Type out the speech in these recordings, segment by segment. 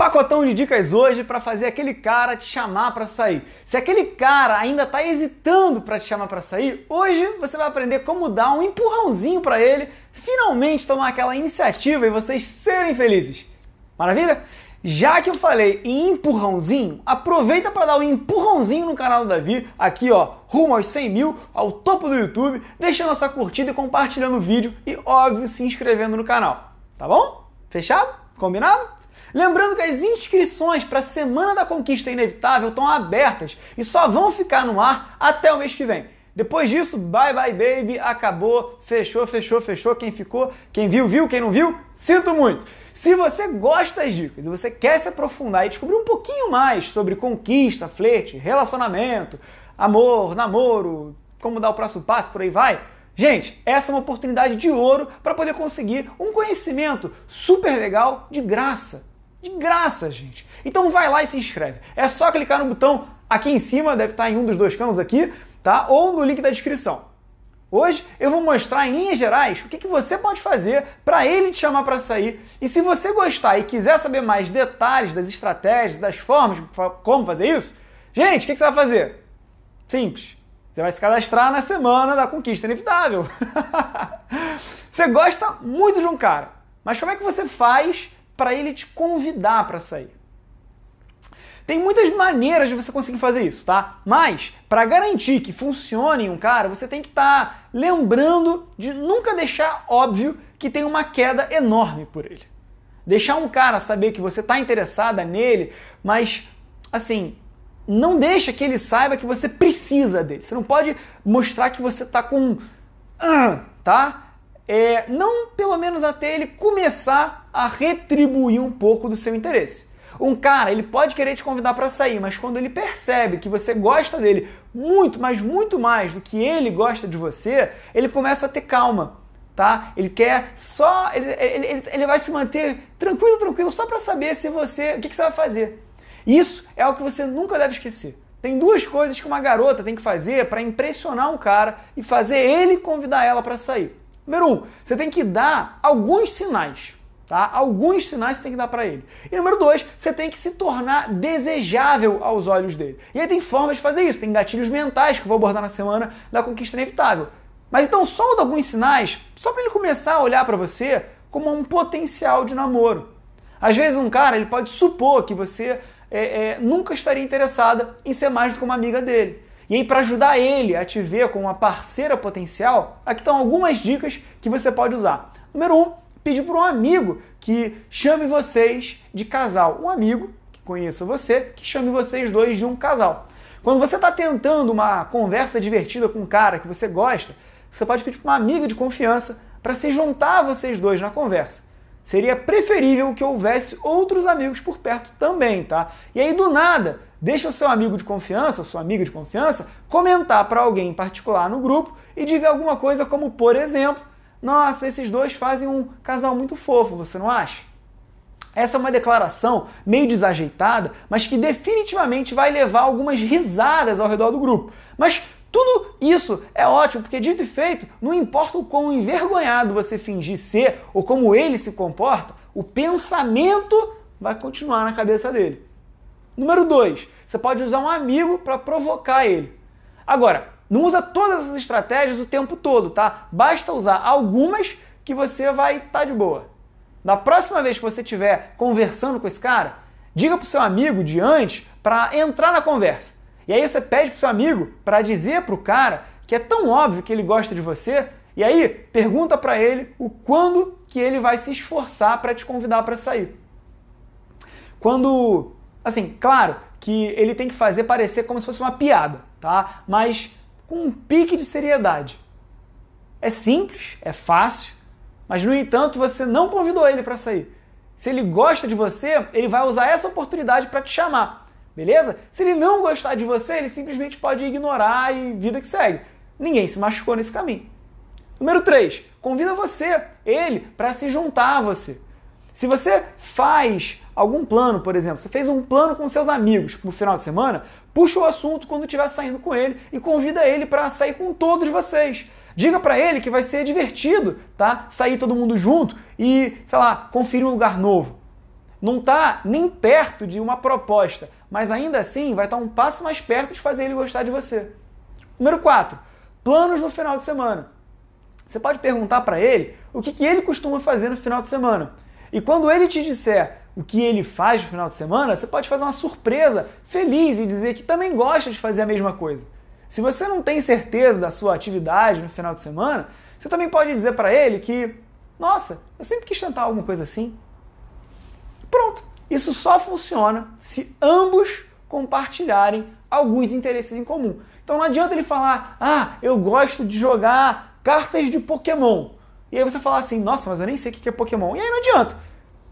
Pacotão de dicas hoje para fazer aquele cara te chamar para sair. Se aquele cara ainda está hesitando para te chamar para sair, hoje você vai aprender como dar um empurrãozinho para ele, finalmente tomar aquela iniciativa e vocês serem felizes. Maravilha? Já que eu falei em empurrãozinho, aproveita para dar um empurrãozinho no canal do Davi, aqui ó, rumo aos 100 mil, ao topo do YouTube, deixando essa curtida e compartilhando o vídeo e, óbvio, se inscrevendo no canal. Tá bom? Fechado? Combinado? Lembrando que as inscrições para a Semana da Conquista Inevitável estão abertas e só vão ficar no ar até o mês que vem. Depois disso, bye bye baby, acabou, fechou, fechou, fechou. Quem ficou, quem viu, viu, quem não viu, sinto muito. Se você gosta das dicas e você quer se aprofundar e descobrir um pouquinho mais sobre conquista, flerte, relacionamento, amor, namoro, como dar o próximo passo, por aí vai. Gente, essa é uma oportunidade de ouro para poder conseguir um conhecimento super legal de graça. De graça, gente. Então vai lá e se inscreve. É só clicar no botão aqui em cima, deve estar em um dos dois cantos aqui, tá? Ou no link da descrição. Hoje eu vou mostrar em linhas gerais o que, que você pode fazer para ele te chamar para sair. E se você gostar e quiser saber mais detalhes das estratégias, das formas, como fazer isso, gente, o que, que você vai fazer? Simples. Você vai se cadastrar na semana da conquista inevitável. você gosta muito de um cara, mas como é que você faz para ele te convidar para sair. Tem muitas maneiras de você conseguir fazer isso, tá? Mas para garantir que funcione um cara, você tem que estar tá lembrando de nunca deixar óbvio que tem uma queda enorme por ele. Deixar um cara saber que você está interessada nele, mas assim, não deixa que ele saiba que você precisa dele. Você não pode mostrar que você está com, ah", tá? é, não pelo menos até ele começar a retribuir um pouco do seu interesse. Um cara, ele pode querer te convidar para sair, mas quando ele percebe que você gosta dele muito, mas muito mais do que ele gosta de você, ele começa a ter calma, tá? Ele quer só. Ele, ele, ele vai se manter tranquilo, tranquilo, só para saber se você. o que, que você vai fazer. Isso é o que você nunca deve esquecer. Tem duas coisas que uma garota tem que fazer para impressionar um cara e fazer ele convidar ela para sair. Número um, você tem que dar alguns sinais. Tá? Alguns sinais você tem que dar para ele. E número dois, você tem que se tornar desejável aos olhos dele. E aí tem formas de fazer isso. Tem gatilhos mentais que eu vou abordar na semana da conquista inevitável. Mas então solta alguns sinais só para ele começar a olhar para você como um potencial de namoro. Às vezes um cara ele pode supor que você é, é, nunca estaria interessada em ser mais do que uma amiga dele. E aí, para ajudar ele a te ver como uma parceira potencial, aqui estão algumas dicas que você pode usar. Número um, pedir para um amigo que chame vocês de casal. Um amigo que conheça você, que chame vocês dois de um casal. Quando você está tentando uma conversa divertida com um cara que você gosta, você pode pedir para uma amiga de confiança para se juntar vocês dois na conversa. Seria preferível que houvesse outros amigos por perto também, tá? E aí do nada Deixa o seu amigo de confiança, ou sua amiga de confiança, comentar para alguém em particular no grupo e diga alguma coisa como, por exemplo, nossa, esses dois fazem um casal muito fofo, você não acha? Essa é uma declaração meio desajeitada, mas que definitivamente vai levar algumas risadas ao redor do grupo. Mas tudo isso é ótimo, porque dito e feito, não importa o quão envergonhado você fingir ser ou como ele se comporta, o pensamento vai continuar na cabeça dele. Número dois, você pode usar um amigo para provocar ele. Agora, não usa todas essas estratégias o tempo todo, tá? Basta usar algumas que você vai estar tá de boa. Na próxima vez que você estiver conversando com esse cara, diga o seu amigo de antes para entrar na conversa. E aí você pede o seu amigo para dizer para o cara que é tão óbvio que ele gosta de você, e aí pergunta para ele o quando que ele vai se esforçar para te convidar para sair. Quando Assim, claro que ele tem que fazer parecer como se fosse uma piada, tá? Mas com um pique de seriedade. É simples, é fácil, mas no entanto você não convidou ele para sair. Se ele gosta de você, ele vai usar essa oportunidade para te chamar, beleza? Se ele não gostar de você, ele simplesmente pode ignorar e vida que segue. Ninguém se machucou nesse caminho. Número 3, convida você, ele, para se juntar a você. Se você faz algum plano, por exemplo, você fez um plano com seus amigos no final de semana, puxa o assunto quando estiver saindo com ele e convida ele para sair com todos vocês. Diga para ele que vai ser divertido, tá? Sair todo mundo junto e, sei lá, conferir um lugar novo. Não tá nem perto de uma proposta, mas ainda assim vai estar tá um passo mais perto de fazer ele gostar de você. Número 4. Planos no final de semana. Você pode perguntar para ele o que, que ele costuma fazer no final de semana. E quando ele te disser o que ele faz no final de semana, você pode fazer uma surpresa feliz e dizer que também gosta de fazer a mesma coisa. Se você não tem certeza da sua atividade no final de semana, você também pode dizer para ele que, nossa, eu sempre quis tentar alguma coisa assim. Pronto. Isso só funciona se ambos compartilharem alguns interesses em comum. Então não adianta ele falar, ah, eu gosto de jogar cartas de Pokémon. E aí você fala assim, nossa, mas eu nem sei o que é Pokémon. E aí não adianta,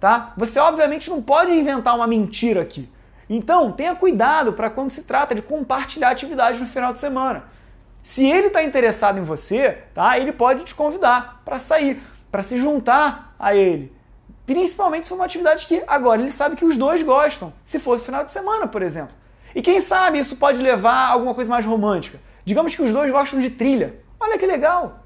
tá? Você obviamente não pode inventar uma mentira aqui. Então, tenha cuidado para quando se trata de compartilhar atividades no final de semana. Se ele está interessado em você, tá? Ele pode te convidar para sair, para se juntar a ele. Principalmente se for uma atividade que agora ele sabe que os dois gostam, se for final de semana, por exemplo. E quem sabe isso pode levar a alguma coisa mais romântica. Digamos que os dois gostam de trilha. Olha que legal!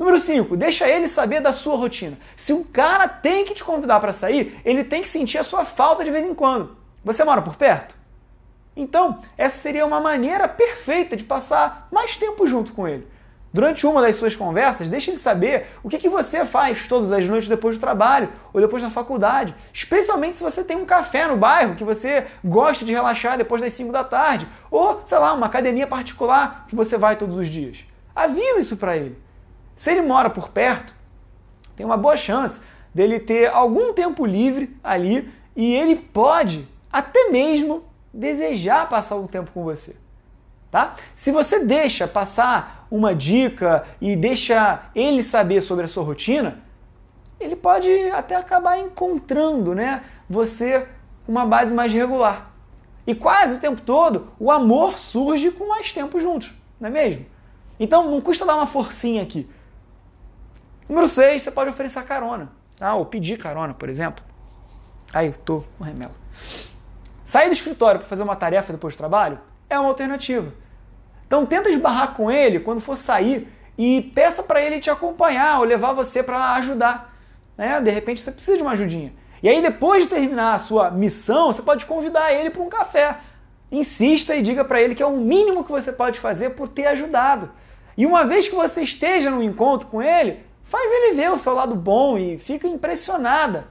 Número 5, deixa ele saber da sua rotina. Se um cara tem que te convidar para sair, ele tem que sentir a sua falta de vez em quando. Você mora por perto? Então, essa seria uma maneira perfeita de passar mais tempo junto com ele. Durante uma das suas conversas, deixe ele saber o que, que você faz todas as noites depois do trabalho ou depois da faculdade. Especialmente se você tem um café no bairro que você gosta de relaxar depois das 5 da tarde. Ou, sei lá, uma academia particular que você vai todos os dias. Avisa isso para ele. Se ele mora por perto, tem uma boa chance dele ter algum tempo livre ali e ele pode até mesmo desejar passar um tempo com você. Tá? Se você deixa passar uma dica e deixa ele saber sobre a sua rotina, ele pode até acabar encontrando, né, você uma base mais regular. E quase o tempo todo, o amor surge com mais tempo juntos, não é mesmo? Então não custa dar uma forcinha aqui. Número 6, você pode oferecer carona. Ah, ou pedir carona, por exemplo. Aí, eu tô com remelo. Sair do escritório para fazer uma tarefa depois do trabalho é uma alternativa. Então tenta esbarrar com ele quando for sair e peça para ele te acompanhar ou levar você para ajudar. Né? De repente você precisa de uma ajudinha. E aí depois de terminar a sua missão, você pode convidar ele para um café. Insista e diga para ele que é o mínimo que você pode fazer por ter ajudado. E uma vez que você esteja no encontro com ele, Faz ele ver o seu lado bom e fica impressionada.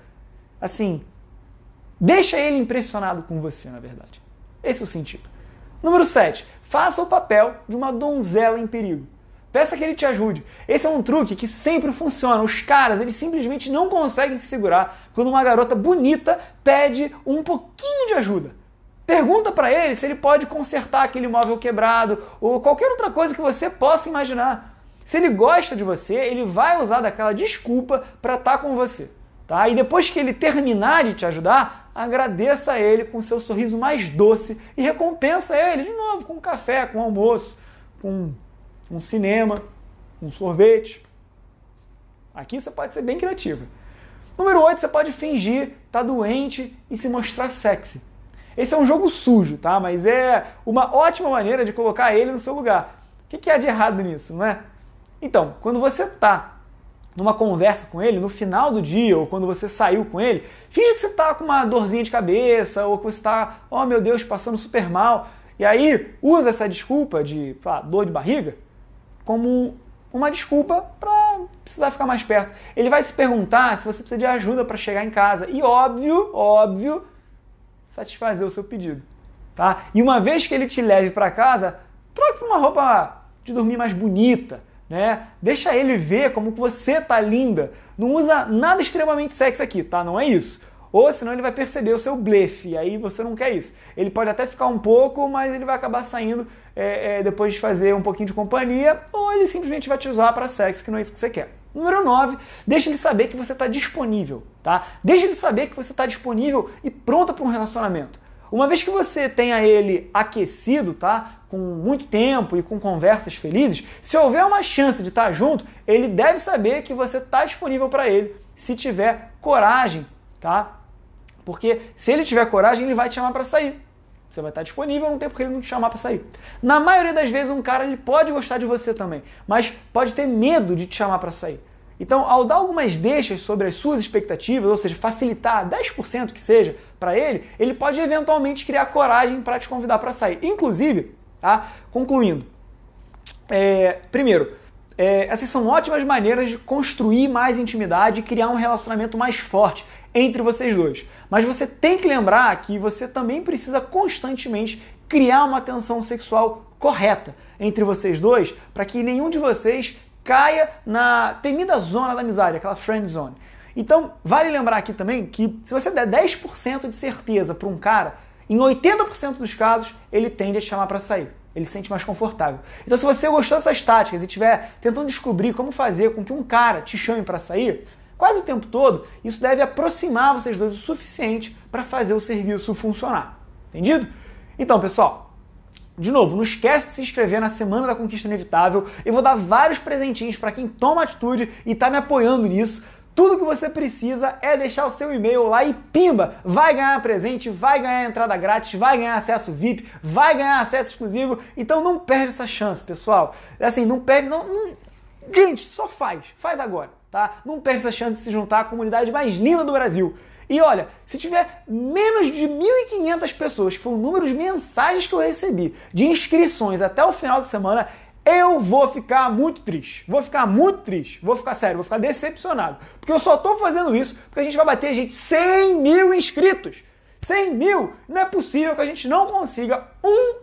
Assim, deixa ele impressionado com você, na verdade. Esse é o sentido. Número 7. Faça o papel de uma donzela em perigo. Peça que ele te ajude. Esse é um truque que sempre funciona. Os caras, eles simplesmente não conseguem se segurar quando uma garota bonita pede um pouquinho de ajuda. Pergunta para ele se ele pode consertar aquele móvel quebrado ou qualquer outra coisa que você possa imaginar. Se ele gosta de você, ele vai usar daquela desculpa para estar tá com você. Tá? E depois que ele terminar de te ajudar, agradeça a ele com seu sorriso mais doce e recompensa ele de novo com um café, com um almoço, com um cinema, um sorvete. Aqui você pode ser bem criativa. Número 8, você pode fingir estar tá doente e se mostrar sexy. Esse é um jogo sujo, tá? Mas é uma ótima maneira de colocar ele no seu lugar. O que, que há de errado nisso, não é? Então, quando você está numa conversa com ele, no final do dia, ou quando você saiu com ele, finge que você está com uma dorzinha de cabeça, ou que você está, oh meu Deus, passando super mal. E aí usa essa desculpa de lá, dor de barriga como uma desculpa para precisar ficar mais perto. Ele vai se perguntar se você precisa de ajuda para chegar em casa. E óbvio, óbvio, satisfazer o seu pedido. Tá? E uma vez que ele te leve para casa, troque para uma roupa de dormir mais bonita né? Deixa ele ver como que você tá linda. Não usa nada extremamente sexy aqui, tá? Não é isso. Ou senão ele vai perceber o seu blefe, e aí você não quer isso. Ele pode até ficar um pouco, mas ele vai acabar saindo é, é, depois de fazer um pouquinho de companhia, ou ele simplesmente vai te usar para sexo, que não é isso que você quer. Número 9, deixa ele saber que você está disponível, tá? Deixa ele saber que você está disponível e pronta para um relacionamento. Uma vez que você tenha ele aquecido, tá? com muito tempo e com conversas felizes, se houver uma chance de estar junto, ele deve saber que você está disponível para ele, se tiver coragem, tá? Porque se ele tiver coragem, ele vai te chamar para sair. Você vai estar disponível, não tem porque ele não te chamar para sair. Na maioria das vezes, um cara ele pode gostar de você também, mas pode ter medo de te chamar para sair. Então, ao dar algumas deixas sobre as suas expectativas, ou seja, facilitar 10% que seja para ele, ele pode eventualmente criar coragem para te convidar para sair. Inclusive, Tá? Concluindo, é, primeiro, é, essas são ótimas maneiras de construir mais intimidade e criar um relacionamento mais forte entre vocês dois. Mas você tem que lembrar que você também precisa constantemente criar uma tensão sexual correta entre vocês dois para que nenhum de vocês caia na temida zona da amizade, aquela friend zone. Então, vale lembrar aqui também que se você der 10% de certeza para um cara em 80% dos casos, ele tende a te chamar para sair. Ele se sente mais confortável. Então, se você gostou dessas táticas e estiver tentando descobrir como fazer com que um cara te chame para sair, quase o tempo todo, isso deve aproximar vocês dois o suficiente para fazer o serviço funcionar. Entendido? Então, pessoal, de novo, não esquece de se inscrever na Semana da Conquista Inevitável. Eu vou dar vários presentinhos para quem toma atitude e está me apoiando nisso. Tudo que você precisa é deixar o seu e-mail lá e pimba! Vai ganhar presente, vai ganhar entrada grátis, vai ganhar acesso VIP, vai ganhar acesso exclusivo. Então não perde essa chance, pessoal. É assim, não perde, não, não... gente, só faz, faz agora, tá? Não perde essa chance de se juntar à comunidade mais linda do Brasil. E olha, se tiver menos de 1.500 pessoas, que foi o número de mensagens que eu recebi de inscrições até o final de semana, eu vou ficar muito triste. Vou ficar muito triste. Vou ficar sério, vou ficar decepcionado. Porque eu só estou fazendo isso porque a gente vai bater, gente, 100 mil inscritos. 100 mil! Não é possível que a gente não consiga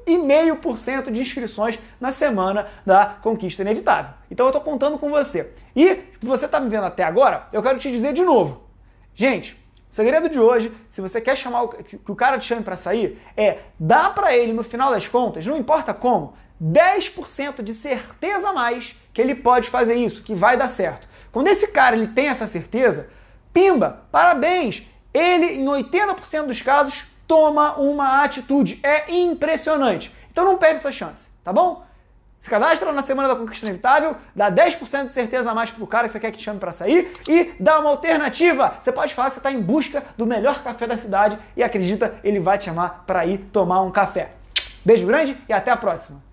1,5% de inscrições na semana da Conquista Inevitável. Então eu estou contando com você. E você está me vendo até agora, eu quero te dizer de novo. Gente, o segredo de hoje, se você quer chamar o, que o cara te chame para sair, é dá para ele no final das contas, não importa como, 10% de certeza a mais que ele pode fazer isso, que vai dar certo. Quando esse cara ele tem essa certeza, pimba, parabéns! Ele, em 80% dos casos, toma uma atitude. É impressionante. Então não perde essa chance, tá bom? Se cadastra na Semana da Conquista Inevitável, dá 10% de certeza a mais pro cara que você quer que te chame para sair e dá uma alternativa. Você pode falar que você está em busca do melhor café da cidade e acredita, ele vai te chamar para ir tomar um café. Beijo grande e até a próxima!